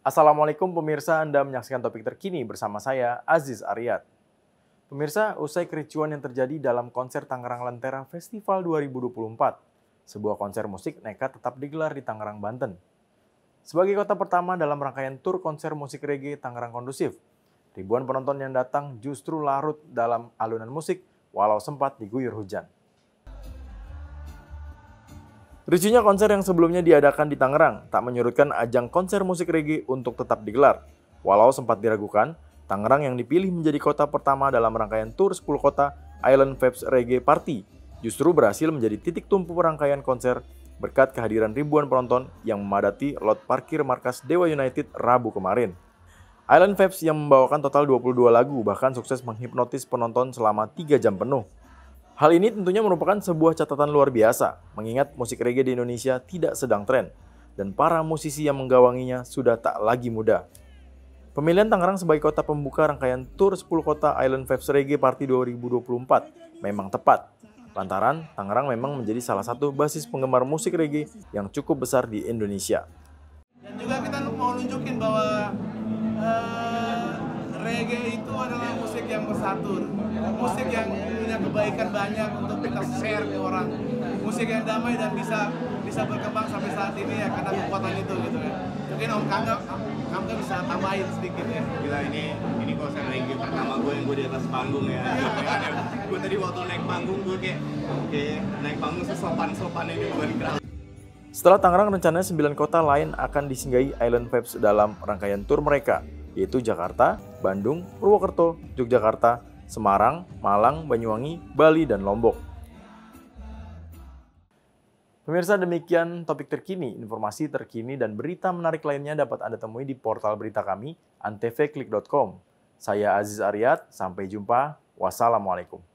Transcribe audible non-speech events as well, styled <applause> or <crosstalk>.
Assalamualaikum pemirsa, Anda menyaksikan topik terkini bersama saya, Aziz Aryat. Pemirsa, usai kericuan yang terjadi dalam konser Tangerang Lentera Festival 2024, sebuah konser musik nekat tetap digelar di Tangerang, Banten. Sebagai kota pertama dalam rangkaian tur konser musik reggae Tangerang kondusif, ribuan penonton yang datang justru larut dalam alunan musik walau sempat diguyur hujan. Ricunya konser yang sebelumnya diadakan di Tangerang tak menyurutkan ajang konser musik reggae untuk tetap digelar. Walau sempat diragukan, Tangerang yang dipilih menjadi kota pertama dalam rangkaian tur 10 kota Island Vibes Reggae Party justru berhasil menjadi titik tumpu rangkaian konser berkat kehadiran ribuan penonton yang memadati lot parkir markas Dewa United Rabu kemarin. Island Vibes yang membawakan total 22 lagu bahkan sukses menghipnotis penonton selama 3 jam penuh. Hal ini tentunya merupakan sebuah catatan luar biasa, mengingat musik reggae di Indonesia tidak sedang tren, dan para musisi yang menggawanginya sudah tak lagi muda. Pemilihan Tangerang sebagai kota pembuka rangkaian tur 10 kota Island Vibes Reggae Party 2024 memang tepat, lantaran Tangerang memang menjadi salah satu basis penggemar musik reggae yang cukup besar di Indonesia. Dan juga kita mau nunjukin bahwa eh, reggae itu adalah musik yang bersatur musik yang punya kebaikan banyak untuk kita share ke orang musik yang damai dan bisa bisa berkembang sampai saat ini ya karena kekuatan itu gitu ya mungkin om Kangga Kangga bisa tambahin sedikit ya gila ini ini konser reggae pertama gue yang gue di atas panggung ya <laughs> gue tadi waktu naik panggung gue kayak oke naik panggung sesopan sopan ini di kerang setelah Tangerang rencananya 9 kota lain akan disinggahi Island Vibes dalam rangkaian tur mereka yaitu Jakarta, Bandung, Purwokerto, Yogyakarta, Semarang, Malang, Banyuwangi, Bali, dan Lombok. Pemirsa demikian topik terkini, informasi terkini dan berita menarik lainnya dapat Anda temui di portal berita kami antvklik.com. Saya Aziz Aryat, sampai jumpa. Wassalamualaikum.